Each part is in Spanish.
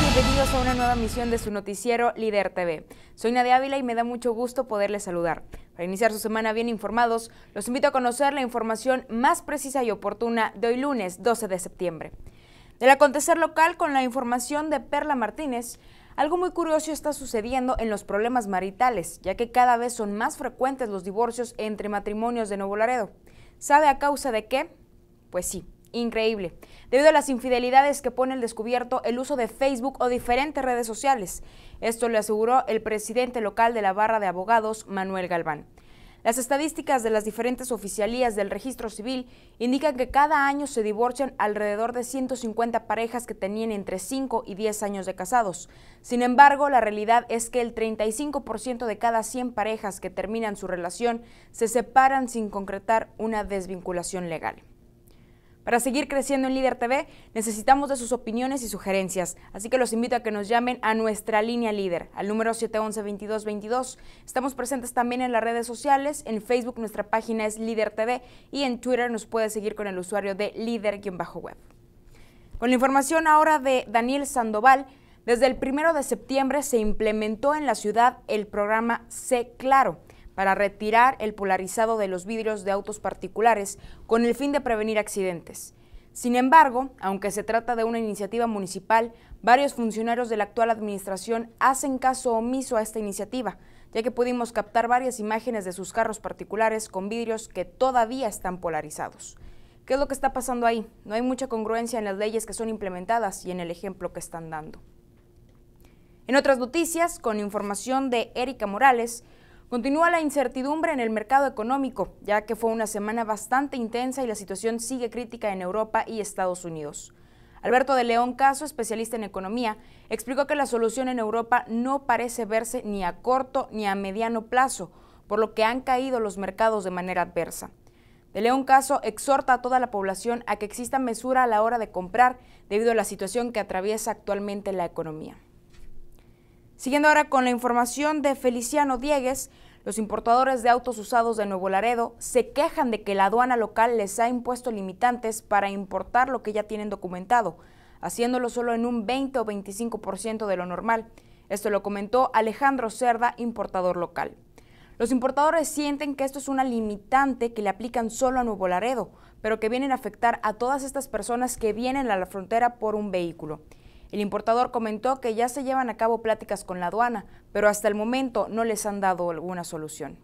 Bienvenidos a una nueva misión de su noticiero Líder TV. Soy Nadia Ávila y me da mucho gusto poderles saludar. Para iniciar su semana bien informados, los invito a conocer la información más precisa y oportuna de hoy lunes 12 de septiembre. Del acontecer local con la información de Perla Martínez, algo muy curioso está sucediendo en los problemas maritales, ya que cada vez son más frecuentes los divorcios entre matrimonios de Nuevo Laredo. ¿Sabe a causa de qué? Pues sí, Increíble. Debido a las infidelidades que pone el descubierto el uso de Facebook o diferentes redes sociales. Esto le aseguró el presidente local de la barra de abogados, Manuel Galván. Las estadísticas de las diferentes oficialías del registro civil indican que cada año se divorcian alrededor de 150 parejas que tenían entre 5 y 10 años de casados. Sin embargo, la realidad es que el 35% de cada 100 parejas que terminan su relación se separan sin concretar una desvinculación legal. Para seguir creciendo en Líder TV, necesitamos de sus opiniones y sugerencias, así que los invito a que nos llamen a nuestra línea Líder, al número 711-2222. Estamos presentes también en las redes sociales, en Facebook nuestra página es Líder TV y en Twitter nos puede seguir con el usuario de Líder-Web. Con la información ahora de Daniel Sandoval, desde el primero de septiembre se implementó en la ciudad el programa C Claro para retirar el polarizado de los vidrios de autos particulares con el fin de prevenir accidentes. Sin embargo, aunque se trata de una iniciativa municipal, varios funcionarios de la actual administración hacen caso omiso a esta iniciativa, ya que pudimos captar varias imágenes de sus carros particulares con vidrios que todavía están polarizados. ¿Qué es lo que está pasando ahí? No hay mucha congruencia en las leyes que son implementadas y en el ejemplo que están dando. En otras noticias, con información de Erika Morales, Continúa la incertidumbre en el mercado económico, ya que fue una semana bastante intensa y la situación sigue crítica en Europa y Estados Unidos. Alberto de León Caso, especialista en economía, explicó que la solución en Europa no parece verse ni a corto ni a mediano plazo, por lo que han caído los mercados de manera adversa. De León Caso exhorta a toda la población a que exista mesura a la hora de comprar debido a la situación que atraviesa actualmente la economía. Siguiendo ahora con la información de Feliciano Diegues, los importadores de autos usados de Nuevo Laredo se quejan de que la aduana local les ha impuesto limitantes para importar lo que ya tienen documentado, haciéndolo solo en un 20 o 25% de lo normal. Esto lo comentó Alejandro Cerda, importador local. Los importadores sienten que esto es una limitante que le aplican solo a Nuevo Laredo, pero que vienen a afectar a todas estas personas que vienen a la frontera por un vehículo. El importador comentó que ya se llevan a cabo pláticas con la aduana, pero hasta el momento no les han dado alguna solución.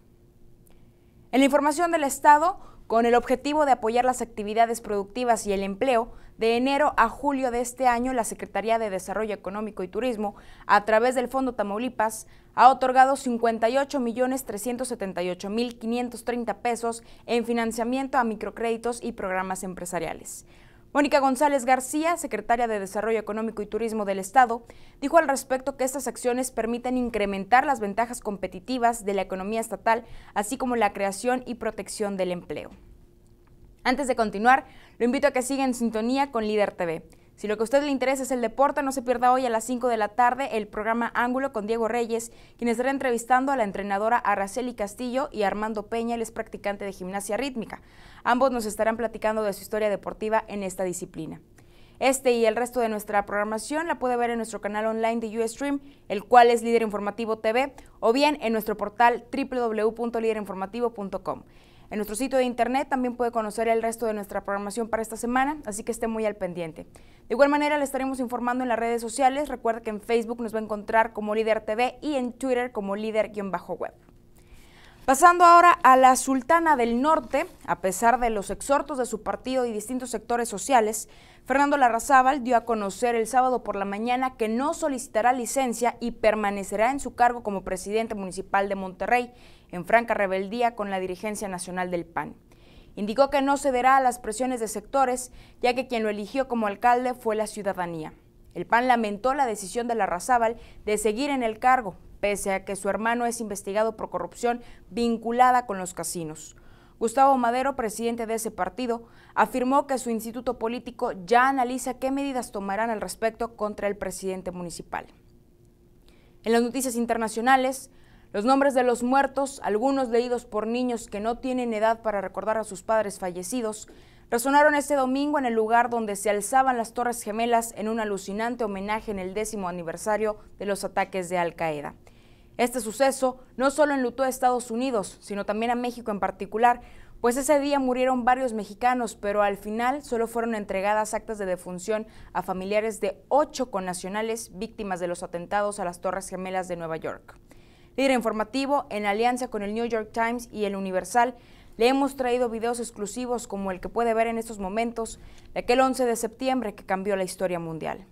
En la información del Estado, con el objetivo de apoyar las actividades productivas y el empleo, de enero a julio de este año, la Secretaría de Desarrollo Económico y Turismo, a través del Fondo Tamaulipas, ha otorgado 58.378.530 pesos en financiamiento a microcréditos y programas empresariales. Mónica González García, secretaria de Desarrollo Económico y Turismo del Estado, dijo al respecto que estas acciones permiten incrementar las ventajas competitivas de la economía estatal, así como la creación y protección del empleo. Antes de continuar, lo invito a que siga en sintonía con Líder TV. Si lo que a usted le interesa es el deporte, no se pierda hoy a las 5 de la tarde el programa Ángulo con Diego Reyes, quien estará entrevistando a la entrenadora Araceli Castillo y Armando Peña, el es practicante de gimnasia rítmica. Ambos nos estarán platicando de su historia deportiva en esta disciplina. Este y el resto de nuestra programación la puede ver en nuestro canal online de Ustream, el cual es Líder Informativo TV, o bien en nuestro portal www.liderinformativo.com. En nuestro sitio de internet también puede conocer el resto de nuestra programación para esta semana, así que esté muy al pendiente. De igual manera, le estaremos informando en las redes sociales. Recuerda que en Facebook nos va a encontrar como Líder TV y en Twitter como Líder-Web. Pasando ahora a la Sultana del Norte, a pesar de los exhortos de su partido y distintos sectores sociales, Fernando Larrazábal dio a conocer el sábado por la mañana que no solicitará licencia y permanecerá en su cargo como presidente municipal de Monterrey en franca rebeldía con la dirigencia nacional del PAN. Indicó que no cederá a las presiones de sectores, ya que quien lo eligió como alcalde fue la ciudadanía. El PAN lamentó la decisión de Larrazábal de seguir en el cargo, pese a que su hermano es investigado por corrupción vinculada con los casinos. Gustavo Madero, presidente de ese partido, afirmó que su instituto político ya analiza qué medidas tomarán al respecto contra el presidente municipal. En las noticias internacionales, los nombres de los muertos, algunos leídos por niños que no tienen edad para recordar a sus padres fallecidos, resonaron este domingo en el lugar donde se alzaban las Torres Gemelas en un alucinante homenaje en el décimo aniversario de los ataques de Al Qaeda. Este suceso no solo enlutó a Estados Unidos, sino también a México en particular, pues ese día murieron varios mexicanos, pero al final solo fueron entregadas actas de defunción a familiares de ocho connacionales víctimas de los atentados a las Torres Gemelas de Nueva York líder informativo en alianza con el New York Times y el Universal. Le hemos traído videos exclusivos como el que puede ver en estos momentos de aquel 11 de septiembre que cambió la historia mundial.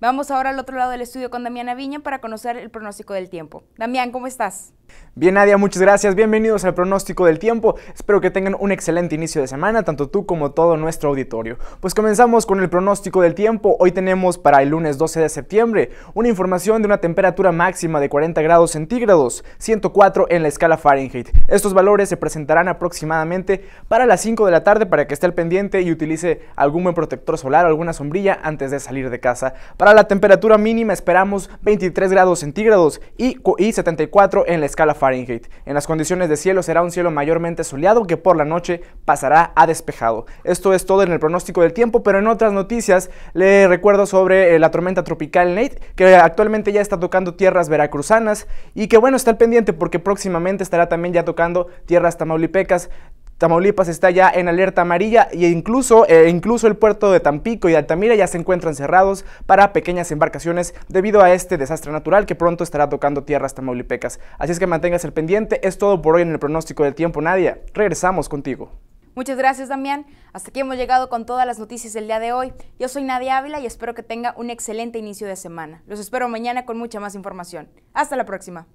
Vamos ahora al otro lado del estudio con Damiana Viña para conocer el pronóstico del tiempo. Damián, ¿cómo estás? Bien, Nadia, muchas gracias. Bienvenidos al pronóstico del tiempo. Espero que tengan un excelente inicio de semana, tanto tú como todo nuestro auditorio. Pues comenzamos con el pronóstico del tiempo. Hoy tenemos para el lunes 12 de septiembre una información de una temperatura máxima de 40 grados centígrados, 104 en la escala Fahrenheit. Estos valores se presentarán aproximadamente para las 5 de la tarde para que esté al pendiente y utilice algún buen protector solar o alguna sombrilla antes de salir de casa. Para la temperatura mínima esperamos 23 grados centígrados y, y 74 en la escala Fahrenheit. En las condiciones de cielo será un cielo mayormente soleado que por la noche pasará a despejado. Esto es todo en el pronóstico del tiempo, pero en otras noticias le recuerdo sobre eh, la tormenta tropical Nate, que actualmente ya está tocando tierras veracruzanas y que bueno, está al pendiente porque próximamente estará también ya tocando tierras tamaulipecas. Tamaulipas está ya en alerta amarilla e incluso, eh, incluso el puerto de Tampico y Altamira ya se encuentran cerrados para pequeñas embarcaciones debido a este desastre natural que pronto estará tocando tierras tamaulipecas. Así es que manténgase el pendiente, es todo por hoy en el pronóstico del tiempo, Nadia. Regresamos contigo. Muchas gracias, Damián. Hasta aquí hemos llegado con todas las noticias del día de hoy. Yo soy Nadia Ávila y espero que tenga un excelente inicio de semana. Los espero mañana con mucha más información. Hasta la próxima.